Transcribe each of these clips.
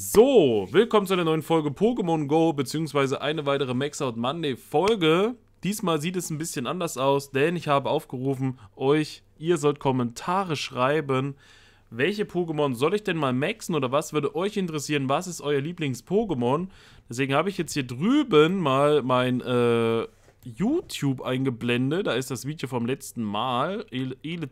So, willkommen zu einer neuen Folge Pokémon Go, beziehungsweise eine weitere Max Out Monday Folge. Diesmal sieht es ein bisschen anders aus, denn ich habe aufgerufen, euch, ihr sollt Kommentare schreiben. Welche Pokémon soll ich denn mal maxen oder was würde euch interessieren? Was ist euer Lieblings-Pokémon? Deswegen habe ich jetzt hier drüben mal mein äh, YouTube eingeblendet. Da ist das Video vom letzten Mal. Ele, Ele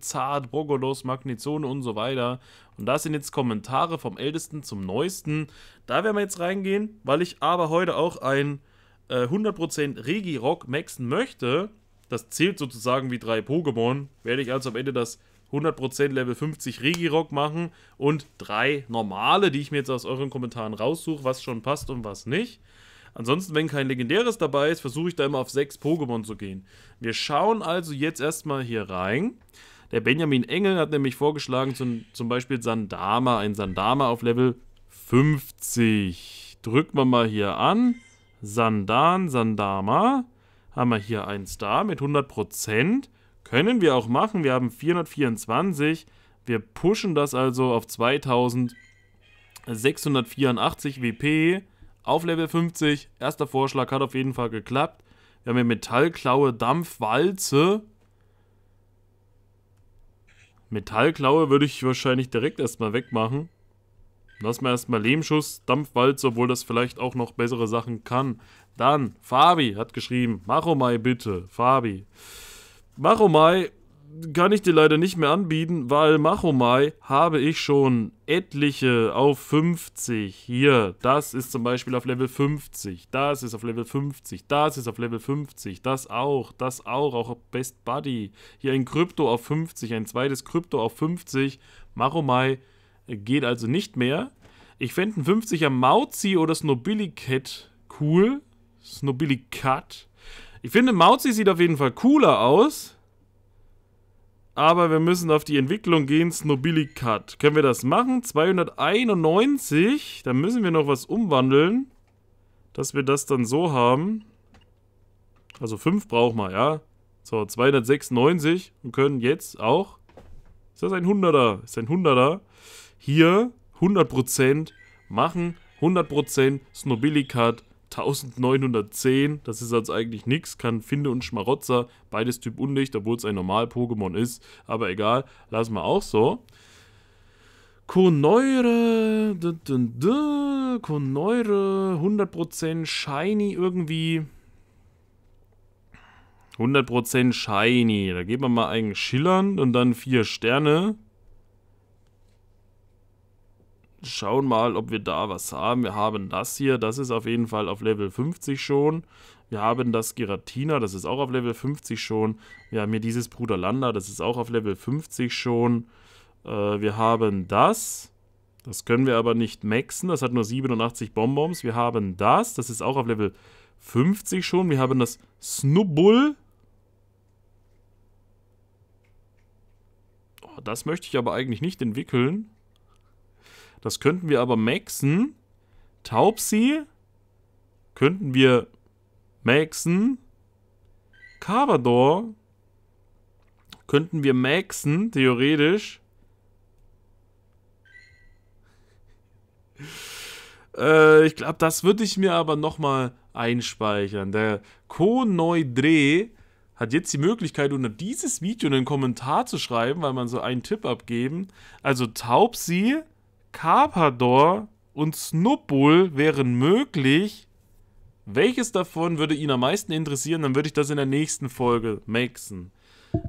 Brogolos, Magnezone und so weiter. Und da sind jetzt Kommentare vom Ältesten zum Neuesten. Da werden wir jetzt reingehen, weil ich aber heute auch ein äh, 100% Regirock maxen möchte. Das zählt sozusagen wie drei Pokémon. Werde ich also am Ende das 100% Level 50 Regirock machen und drei normale, die ich mir jetzt aus euren Kommentaren raussuche, was schon passt und was nicht. Ansonsten, wenn kein legendäres dabei ist, versuche ich da immer auf sechs Pokémon zu gehen. Wir schauen also jetzt erstmal hier rein. Der Benjamin Engel hat nämlich vorgeschlagen, zum, zum Beispiel Sandama, ein Sandama auf Level 50. Drücken wir mal hier an. Sandan, Sandama. Haben wir hier einen Star mit 100%. Können wir auch machen. Wir haben 424. Wir pushen das also auf 2684 WP auf Level 50. Erster Vorschlag hat auf jeden Fall geklappt. Wir haben hier Metallklaue, Dampfwalze. Metallklaue würde ich wahrscheinlich direkt erstmal wegmachen. Lass mal erstmal Lehmschuss, Dampfwalze, obwohl das vielleicht auch noch bessere Sachen kann. Dann, Fabi hat geschrieben, Machomai bitte, Fabi. Machomai kann ich dir leider nicht mehr anbieten, weil Machomai habe ich schon etliche auf 50. Hier, das ist zum Beispiel auf Level 50, das ist auf Level 50, das ist auf Level 50, das auch, das auch, auch Best Buddy. Hier ein Krypto auf 50, ein zweites Krypto auf 50. Machomai geht also nicht mehr. Ich fände einen 50er Mauzi oder Snobillicat cool. Snobillicat. Ich finde, Mauzi sieht auf jeden Fall cooler aus aber wir müssen auf die Entwicklung gehen. Snobilikat. Können wir das machen? 291. Dann müssen wir noch was umwandeln, dass wir das dann so haben. Also 5 brauchen wir, ja. So, 296. Und können jetzt auch... Ist das ein 100er? Ist ein 100er. Hier 100% machen. 100% Snobilikat 1910, das ist also eigentlich nichts, kann Finde und Schmarotzer, beides Typ Undicht, obwohl es ein Normal-Pokémon ist, aber egal, lassen wir auch so. Koneure, Koneure, 100% Shiny irgendwie, 100% Shiny. Da geben wir mal einen Schillern und dann vier Sterne schauen mal, ob wir da was haben. Wir haben das hier, das ist auf jeden Fall auf Level 50 schon. Wir haben das Giratina, das ist auch auf Level 50 schon. Wir haben hier dieses Bruderlander, das ist auch auf Level 50 schon. Äh, wir haben das. Das können wir aber nicht maxen, das hat nur 87 Bonbons. Wir haben das, das ist auch auf Level 50 schon. Wir haben das Snubbull. Oh, das möchte ich aber eigentlich nicht entwickeln. Das könnten wir aber maxen. Taubsi könnten wir maxen. Cavador könnten wir maxen, theoretisch. Äh, ich glaube, das würde ich mir aber nochmal einspeichern. Der Konoidre hat jetzt die Möglichkeit, unter dieses Video einen Kommentar zu schreiben, weil man so einen Tipp abgeben. Also Taubsi Carpador und Snubbull wären möglich. Welches davon würde ihn am meisten interessieren? Dann würde ich das in der nächsten Folge maxen.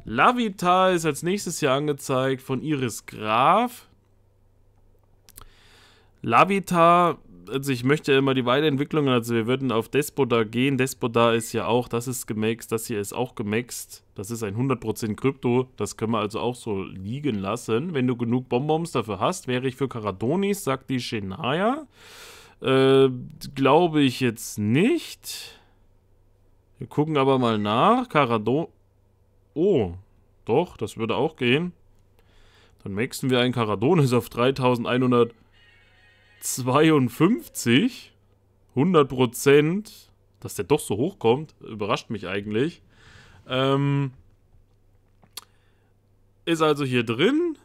Lavita ist als nächstes hier angezeigt von Iris Graf. Lavita also ich möchte ja immer die Weiterentwicklung, also wir würden auf Despoda gehen. Despoda ist ja auch, das ist gemaxt, das hier ist auch gemaxt. Das ist ein 100% Krypto, das können wir also auch so liegen lassen. Wenn du genug Bonbons dafür hast, wäre ich für Karadonis, sagt die Shenaya. Äh, glaube ich jetzt nicht. Wir gucken aber mal nach. Karadon. Oh, doch, das würde auch gehen. Dann maxen wir einen Karadonis auf 3100. 52. 100 Prozent. Dass der doch so hoch kommt, überrascht mich eigentlich. Ähm, ist also hier drin.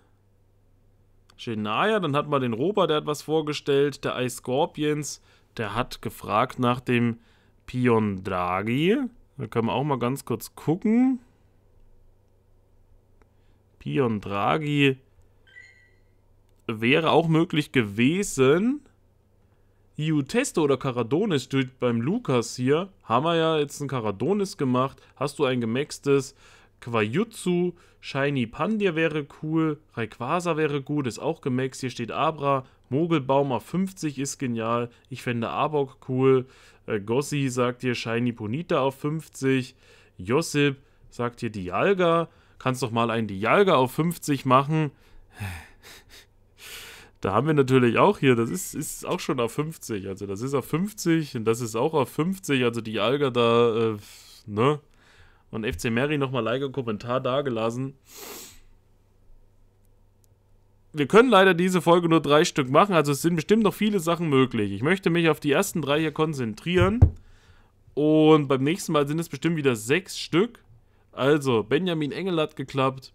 Genaya, dann hat man den Robert, der hat was vorgestellt. Der Ice Scorpions, der hat gefragt nach dem Pion Draghi. Da können wir auch mal ganz kurz gucken. Pion Draghi wäre auch möglich gewesen. Iutesto oder Karadonis steht beim Lukas hier. Haben wir ja jetzt einen Karadonis gemacht. Hast du ein gemaxtes Quajutsu? Shiny Pandir wäre cool. Rayquaza wäre gut, ist auch gemaxt. Hier steht Abra. Mogelbaum auf 50 ist genial. Ich fände Abok cool. Äh, Gossi sagt hier Shiny Ponita auf 50. Josip sagt hier Dialga. Kannst doch mal einen Dialga auf 50 machen. Da haben wir natürlich auch hier, das ist, ist auch schon auf 50. Also das ist auf 50 und das ist auch auf 50. Also die Alga da, äh, ne? Und FC Mary nochmal leider Kommentar dagelassen. Wir können leider diese Folge nur drei Stück machen, also es sind bestimmt noch viele Sachen möglich. Ich möchte mich auf die ersten drei hier konzentrieren. Und beim nächsten Mal sind es bestimmt wieder sechs Stück. Also, Benjamin Engel hat geklappt,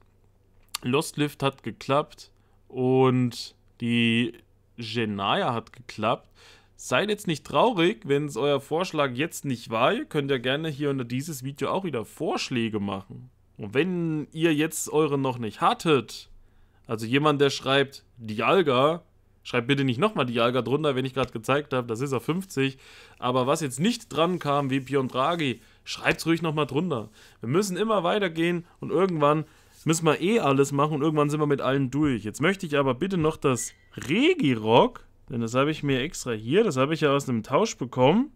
Lost Lift hat geklappt und die Genaya hat geklappt. Seid jetzt nicht traurig, wenn es euer Vorschlag jetzt nicht war. Ihr könnt ja gerne hier unter dieses Video auch wieder Vorschläge machen. Und wenn ihr jetzt eure noch nicht hattet, also jemand, der schreibt Dialga, schreibt bitte nicht nochmal Dialga drunter, wenn ich gerade gezeigt habe, das ist er 50. Aber was jetzt nicht dran kam, wie Pion Draghi, schreibt es ruhig nochmal drunter. Wir müssen immer weitergehen und irgendwann müssen wir eh alles machen und irgendwann sind wir mit allen durch. Jetzt möchte ich aber bitte noch das Regirock, denn das habe ich mir extra hier, das habe ich ja aus einem Tausch bekommen.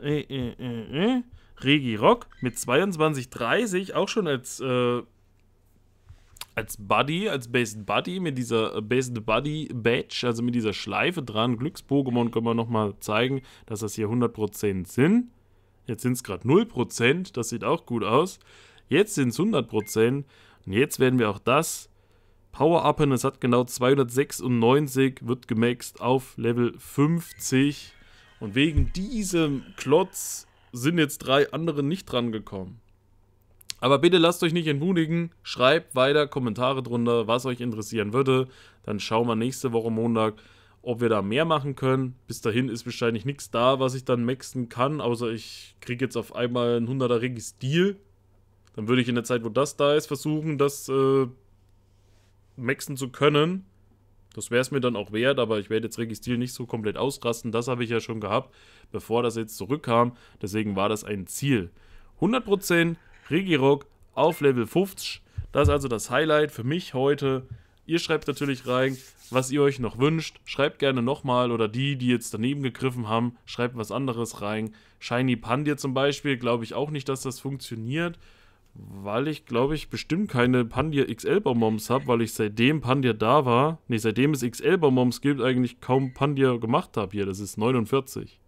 Äh, äh, äh, äh. Regirock mit 22,30, auch schon als, äh, als Buddy, als Based Buddy, mit dieser äh, Based Buddy Badge, also mit dieser Schleife dran. Glücks-Pokémon können wir nochmal zeigen, dass das hier 100% sind. Jetzt sind es gerade 0%, das sieht auch gut aus. Jetzt sind es 100%. Und jetzt werden wir auch das Power-Upen. Es hat genau 296, wird gemaxt auf Level 50. Und wegen diesem Klotz sind jetzt drei andere nicht dran gekommen. Aber bitte lasst euch nicht entmutigen. Schreibt weiter Kommentare drunter, was euch interessieren würde. Dann schauen wir nächste Woche Montag, ob wir da mehr machen können. Bis dahin ist wahrscheinlich nichts da, was ich dann maxen kann, außer ich kriege jetzt auf einmal einen 100er Registil. Dann würde ich in der Zeit, wo das da ist, versuchen, das äh, maxen zu können. Das wäre es mir dann auch wert, aber ich werde jetzt Registil nicht so komplett ausrasten. Das habe ich ja schon gehabt, bevor das jetzt zurückkam. Deswegen war das ein Ziel. 100% Regirock auf Level 50. Das ist also das Highlight für mich heute. Ihr schreibt natürlich rein, was ihr euch noch wünscht. Schreibt gerne nochmal oder die, die jetzt daneben gegriffen haben, schreibt was anderes rein. Shiny Pandir zum Beispiel, glaube ich auch nicht, dass das funktioniert weil ich, glaube ich, bestimmt keine Pandir XL Bonbons habe, weil ich seitdem Pandir da war, nee, seitdem es XL Bonbons gibt, eigentlich kaum Pandir gemacht habe hier. Das ist 49.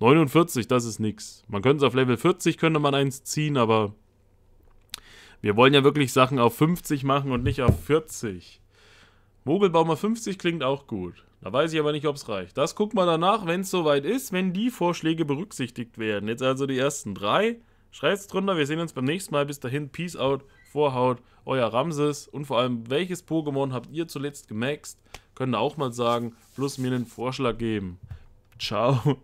49, das ist nix. Man könnte es auf Level 40, könnte man eins ziehen, aber wir wollen ja wirklich Sachen auf 50 machen und nicht auf 40. Mogelbaumer 50 klingt auch gut. Da weiß ich aber nicht, ob es reicht. Das guckt man danach, wenn es soweit ist, wenn die Vorschläge berücksichtigt werden. Jetzt also die ersten drei. Schreibt's drunter, wir sehen uns beim nächsten Mal. Bis dahin, Peace out, Vorhaut, euer Ramses. Und vor allem, welches Pokémon habt ihr zuletzt gemaxt? Könnt ihr auch mal sagen, plus mir einen Vorschlag geben. Ciao.